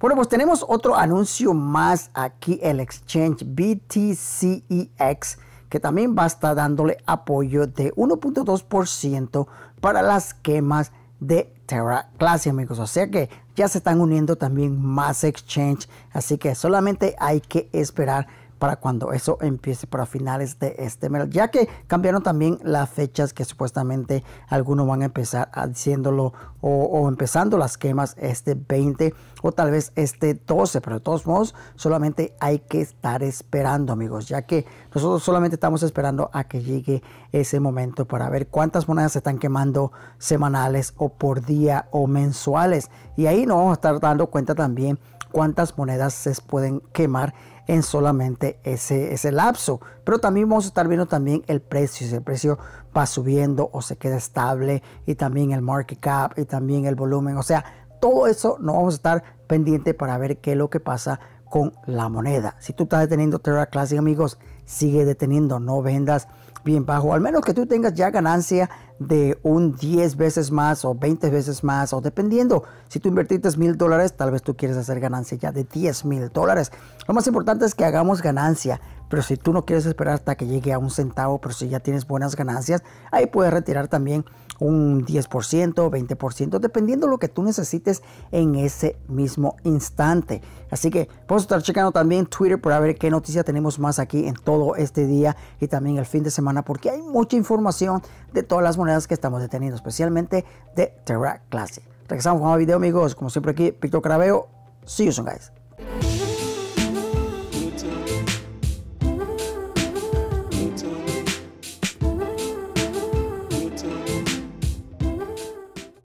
Bueno, pues tenemos otro anuncio más aquí, el exchange BTCEX, que también va a estar dándole apoyo de 1.2% para las quemas de Terra Classic, amigos. O sea que ya se están uniendo también más exchange, así que solamente hay que esperar para cuando eso empiece para finales de este mes, ya que cambiaron también las fechas que supuestamente algunos van a empezar haciéndolo o, empezando las quemas este 20 o tal vez este 12, pero de todos modos solamente hay que estar esperando amigos, ya que nosotros solamente estamos esperando a que llegue ese momento para ver cuántas monedas se están quemando semanales o por día o mensuales y ahí no vamos a estar dando cuenta también cuántas monedas se pueden quemar en solamente ese, ese lapso. Pero también vamos a estar viendo también el precio, si el precio va subiendo o se queda estable y también el market cap y también el volumen. O sea, todo eso no vamos a estar pendiente para ver qué es lo que pasa con la moneda. Si tú estás deteniendo Terra Classic, amigos, sigue deteniendo, no vendas bajo, al menos que tú tengas ya ganancia de un 10 veces más o 20 veces más, o dependiendo, si tú invertiste mil dólares, tal vez tú quieres hacer ganancia ya de 10 mil dólares. Lo más importante es que hagamos ganancia. Pero si tú no quieres esperar hasta que llegue a un centavo, pero si ya tienes buenas ganancias, ahí puedes retirar también un 10%, 20%, dependiendo lo que tú necesites en ese mismo instante. Así que puedes estar checando también Twitter para ver qué noticia tenemos más aquí en todo este día y también el fin de semana, porque hay mucha información de todas las monedas que estamos deteniendo, especialmente de Terra Classic. Regresamos con un video, amigos. Como siempre, aquí, Pito Craveo. See you soon, guys.